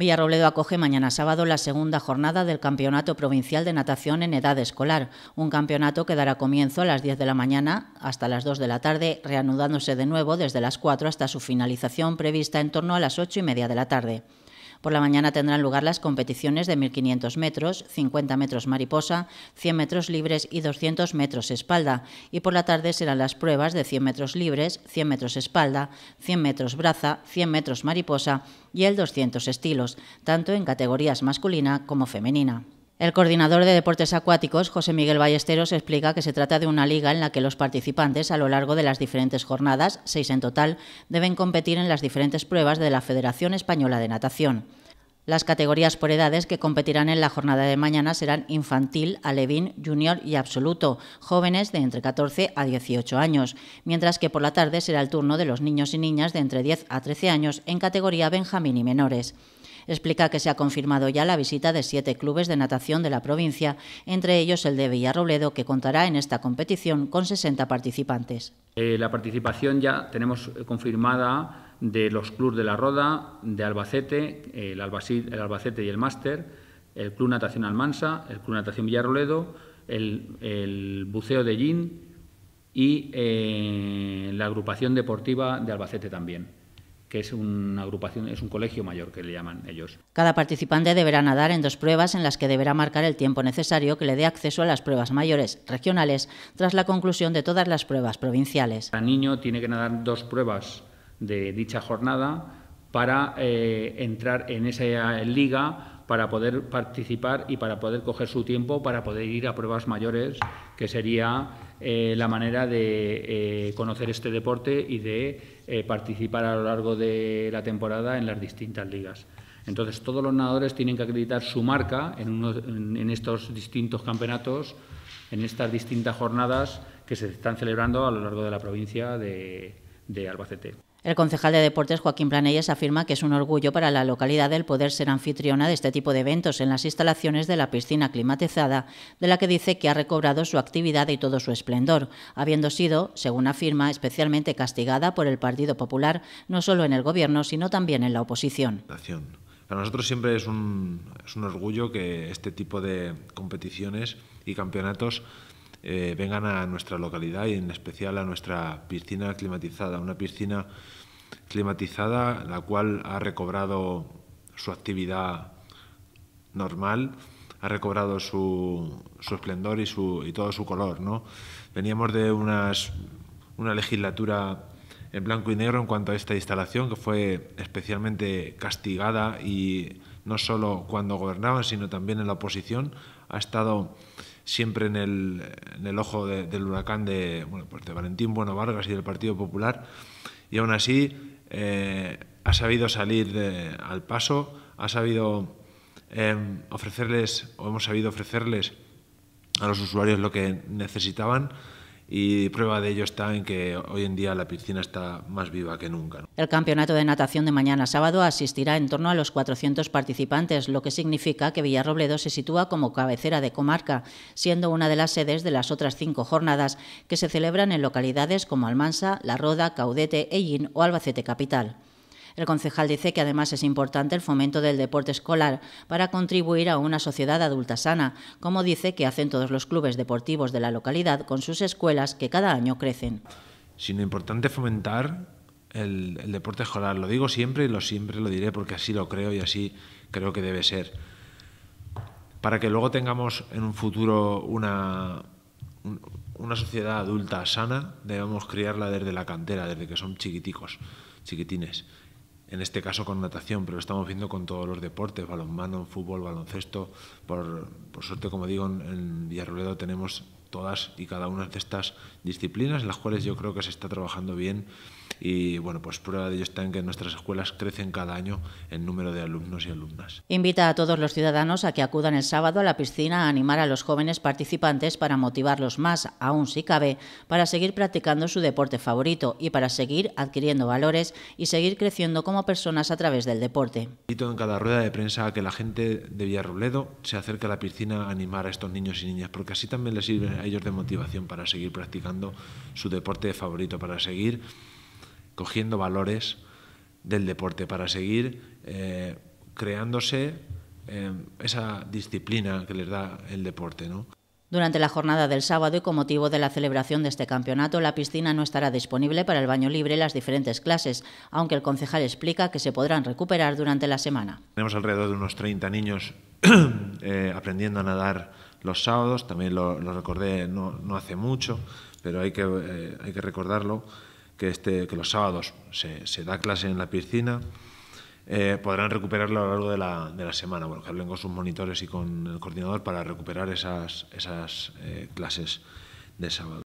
Villarrobledo acoge mañana sábado la segunda jornada del Campeonato Provincial de Natación en Edad Escolar, un campeonato que dará comienzo a las 10 de la mañana hasta las 2 de la tarde, reanudándose de nuevo desde las 4 hasta su finalización prevista en torno a las 8 y media de la tarde. Por la mañana tendrán lugar las competiciones de 1.500 metros, 50 metros mariposa, 100 metros libres y 200 metros espalda. Y por la tarde serán las pruebas de 100 metros libres, 100 metros espalda, 100 metros braza, 100 metros mariposa y el 200 estilos, tanto en categorías masculina como femenina. El coordinador de deportes acuáticos, José Miguel Ballesteros, explica que se trata de una liga en la que los participantes, a lo largo de las diferentes jornadas, seis en total, deben competir en las diferentes pruebas de la Federación Española de Natación. Las categorías por edades que competirán en la jornada de mañana serán infantil, alevín, junior y absoluto, jóvenes de entre 14 a 18 años, mientras que por la tarde será el turno de los niños y niñas de entre 10 a 13 años en categoría benjamín y menores. Explica que se ha confirmado ya la visita de siete clubes de natación de la provincia, entre ellos el de Villarrobledo, que contará en esta competición con 60 participantes. Eh, la participación ya tenemos confirmada de los clubes de La Roda, de Albacete, el, Albacete, y el Máster, el Club Natación Almansa, el Club Natación Villarrobledo, el, Buceo de Gin y eh, la agrupación deportiva de Albacete también que es una agrupación, es un colegio mayor que le llaman ellos. Cada participante deberá nadar en dos pruebas en las que deberá marcar el tiempo necesario que le dé acceso a las pruebas mayores regionales tras la conclusión de todas las pruebas provinciales. Cada niño tiene que nadar dos pruebas de dicha jornada para eh, entrar en esa liga para poder participar y para poder coger su tiempo para poder ir a pruebas mayores, que sería eh, la manera de eh, conocer este deporte y de eh, participar a lo largo de la temporada en las distintas ligas. Entonces, todos los nadadores tienen que acreditar su marca en, estos distintos campeonatos, en estas distintas jornadas que se están celebrando a lo largo de la provincia de, de Albacete. El concejal de Deportes Joaquín Planelles afirma que es un orgullo para la localidad el poder ser anfitriona de este tipo de eventos en las instalaciones de la piscina climatizada, de la que dice que ha recobrado su actividad y todo su esplendor, habiendo sido, según afirma, especialmente castigada por el Partido Popular, no solo en el Gobierno, sino también en la oposición. Para nosotros siempre es un orgullo que este tipo de competiciones y campeonatos eh, vengan a nuestra localidad y en especial a nuestra piscina climatizada, una piscina climatizada la cual ha recobrado su actividad normal, ha recobrado su, su esplendor y, su, y todo su color. ¿no? Veníamos de unas, una legislatura en blanco y negro en cuanto a esta instalación, que fue especialmente castigada y no solo cuando gobernaban, sino también en la oposición, ha estado siempre en el, ojo del huracán pues de, Valentín Bueno Vargas y del Partido Popular. Y aún así eh, ha sabido salir al paso, ha sabido em, ofrecerles, o hemos sabido ofrecerles a los usuarios lo que necesitaban y prueba de ello está en que hoy en día la piscina está más viva que nunca. El campeonato de natación de mañana sábado asistirá en torno a los 400 participantes, lo que significa que Villarrobledo se sitúa como cabecera de comarca, siendo una de las sedes de las otras cinco jornadas que se celebran en localidades como Almansa, La Roda, Caudete, Ellín o Albacete Capital. El concejal dice que además es importante el fomento del deporte escolar para contribuir a una sociedad adulta sana, como dice que hacen todos los clubes deportivos de la localidad con sus escuelas que cada año crecen. Sino importante fomentar el, deporte escolar. Lo digo siempre y lo siempre lo diré porque así lo creo y así creo que debe ser. Para que luego tengamos en un futuro una, una sociedad adulta sana, debemos criarla desde la cantera, desde que son chiquiticos, chiquitines en este caso con natación, pero lo estamos viendo con todos los deportes, balonmano, fútbol, baloncesto. Por, suerte, como digo, en, en tenemos todas y cada una de estas disciplinas, las cuales yo creo que se está trabajando bien y bueno, pues prueba de ello está en que nuestras escuelas crecen cada año en número de alumnos y alumnas. Invita a todos los ciudadanos a que acudan el sábado a la piscina a animar a los jóvenes participantes para motivarlos más, aún si cabe, para seguir practicando su deporte favorito y para seguir adquiriendo valores y seguir creciendo como personas a través del deporte. Invito en cada rueda de prensa a que la gente de Villarrobledo se acerque a la piscina a animar a estos niños y niñas, porque así también les sirve a ellos de motivación para seguir practicando su deporte favorito, para seguir cogiendo valores del deporte, para seguir eh, creándose eh, esa disciplina que les da el deporte. Durante la jornada del sábado y con motivo de la celebración de este campeonato, la piscina no estará disponible para el baño libre en las diferentes clases, aunque el concejal explica que se podrán recuperar durante la semana. Tenemos alrededor de unos 30 niños Eh, aprendiendo a nadar los sábados, también lo, recordé no, hace mucho, pero hay que, eh, hay que recordarlo, que, este, que los sábados se, da clase en la piscina, eh, podrán recuperarlo a lo largo de la, de la semana, bueno, que hablen con sus monitores y con el coordinador para recuperar esas, esas clases de sábado.